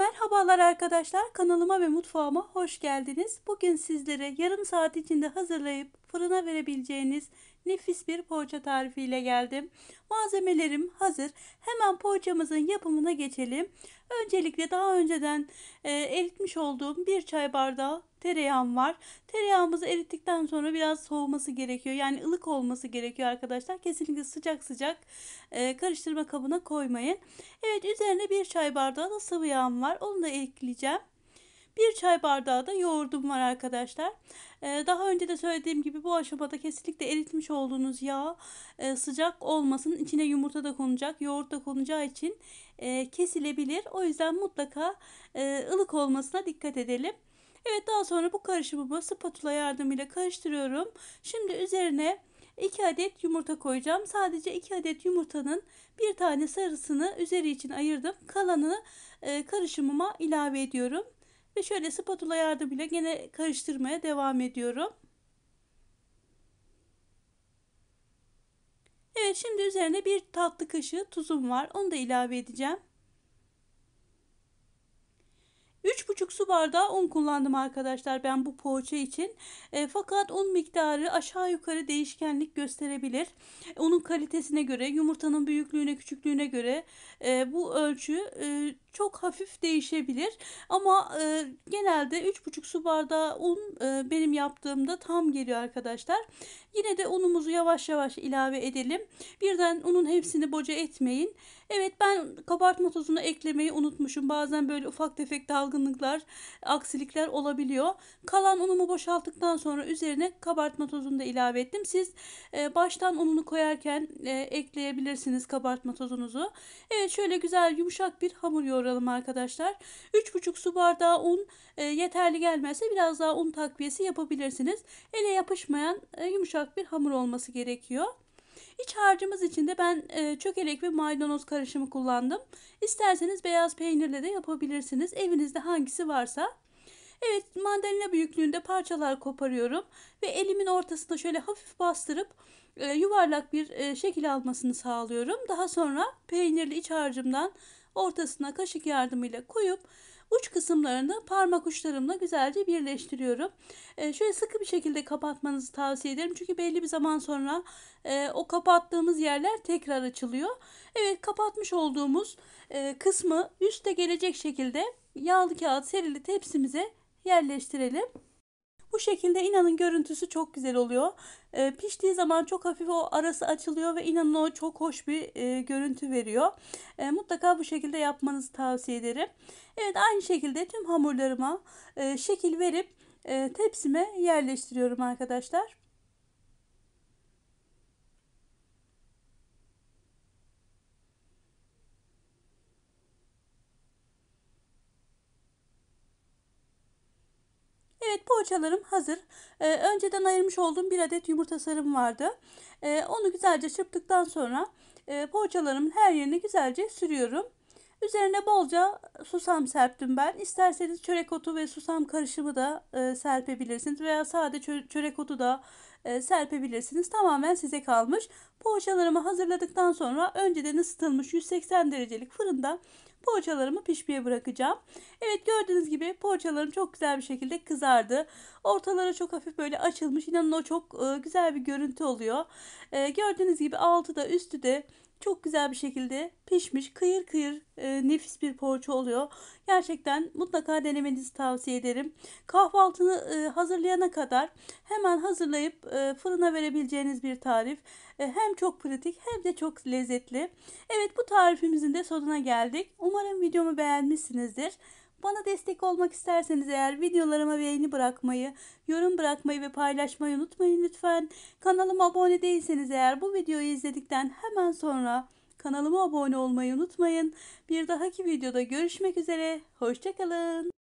Merhabalar arkadaşlar kanalıma ve mutfağıma hoş geldiniz. Bugün sizlere yarım saat içinde hazırlayıp fırına verebileceğiniz nefis bir poğaça tarifiyle geldim. Malzemelerim hazır. Hemen poğaçamızın yapımına geçelim. Öncelikle daha önceden e, eritmiş olduğum bir çay bardağı tereyağım var. Tereyağımızı erittikten sonra biraz soğuması gerekiyor. Yani ılık olması gerekiyor arkadaşlar. Kesinlikle sıcak sıcak e, karıştırma kabına koymayın. Evet üzerine bir çay bardağı da sıvı yağım var. Onu da ekleyeceğim. Bir çay bardağı da yoğurdum var arkadaşlar. Ee, daha önce de söylediğim gibi bu aşamada kesinlikle eritmiş olduğunuz yağ e, sıcak olmasın. İçine yumurta da konacak, yoğurt da konacağı için e, kesilebilir. O yüzden mutlaka e, ılık olmasına dikkat edelim. Evet daha sonra bu karışımımı spatula yardımıyla karıştırıyorum. Şimdi üzerine 2 adet yumurta koyacağım. Sadece 2 adet yumurtanın bir tane sarısını üzeri için ayırdım. Kalanını e, karışımıma ilave ediyorum. Ve şöyle spatula yardımıyla yine karıştırmaya devam ediyorum. Evet şimdi üzerine bir tatlı kaşığı tuzum var. Onu da ilave edeceğim. buçuk su bardağı un kullandım arkadaşlar ben bu poğaça için. E, fakat un miktarı aşağı yukarı değişkenlik gösterebilir. Onun kalitesine göre, yumurtanın büyüklüğüne, küçüklüğüne göre e, bu ölçü e, çok hafif değişebilir. Ama e, genelde 3,5 su bardağı un e, benim yaptığımda tam geliyor arkadaşlar. Yine de unumuzu yavaş yavaş ilave edelim. Birden unun hepsini boca etmeyin. Evet ben kabartma tozunu eklemeyi unutmuşum. Bazen böyle ufak tefek dalgınlıklar kadar aksilikler olabiliyor. Kalan unumu boşalttıktan sonra üzerine kabartma tozunu da ilave ettim. Siz e, baştan ununu koyarken e, ekleyebilirsiniz kabartma tozunuzu. Evet şöyle güzel yumuşak bir hamur yoğuralım arkadaşlar. 3,5 su bardağı un e, yeterli gelmezse biraz daha un takviyesi yapabilirsiniz. Ele yapışmayan e, yumuşak bir hamur olması gerekiyor. İç harcımız için de ben e, çökelek ve maydanoz karışımı kullandım. İsterseniz beyaz peynirle de yapabilirsiniz. Evinizde hangisi varsa. Evet mandalina büyüklüğünde parçalar koparıyorum ve elimin ortasına şöyle hafif bastırıp e, yuvarlak bir e, şekil almasını sağlıyorum. Daha sonra peynirli iç harcımdan ortasına kaşık yardımıyla koyup uç kısımlarını parmak uçlarımla güzelce birleştiriyorum. E, şöyle sıkı bir şekilde kapatmanızı tavsiye ederim. Çünkü belli bir zaman sonra e, o kapattığımız yerler tekrar açılıyor. Evet kapatmış olduğumuz e, kısmı üste gelecek şekilde yağlı kağıt serili tepsimize yerleştirelim. Bu şekilde inanın görüntüsü çok güzel oluyor. E, piştiği zaman çok hafif o arası açılıyor ve inanın o çok hoş bir e, görüntü veriyor. E, mutlaka bu şekilde yapmanızı tavsiye ederim. Evet aynı şekilde tüm hamurlarıma e, şekil verip e, tepsime yerleştiriyorum arkadaşlar. Evet poğaçalarım hazır. Ee, önceden ayırmış olduğum bir adet yumurta sarım vardı. Ee, onu güzelce çırptıktan sonra e, poğaçalarımın her yerine güzelce sürüyorum. Üzerine bolca susam serptim ben. İsterseniz çörek otu ve susam karışımı da e, serpebilirsiniz veya sade çö çörek otu da e, serpebilirsiniz. Tamamen size kalmış. Poğaçalarımı hazırladıktan sonra önceden ısıtılmış 180 derecelik fırında Poğaçalarımı pişmeye bırakacağım. Evet gördüğünüz gibi poğaçalarım çok güzel bir şekilde kızardı. Ortaları çok hafif böyle açılmış. İnanın o çok güzel bir görüntü oluyor. Gördüğünüz gibi altı da üstü de çok güzel bir şekilde pişmiş, kıyır kıyır e, nefis bir poğaça oluyor. Gerçekten mutlaka denemenizi tavsiye ederim. Kahvaltını e, hazırlayana kadar hemen hazırlayıp e, fırına verebileceğiniz bir tarif. E, hem çok pratik hem de çok lezzetli. Evet bu tarifimizin de sonuna geldik. Umarım videomu beğenmişsinizdir. Bana destek olmak isterseniz eğer videolarıma beğeni bırakmayı, yorum bırakmayı ve paylaşmayı unutmayın lütfen. Kanalıma abone değilseniz eğer bu videoyu izledikten hemen sonra kanalıma abone olmayı unutmayın. Bir dahaki videoda görüşmek üzere, hoşçakalın.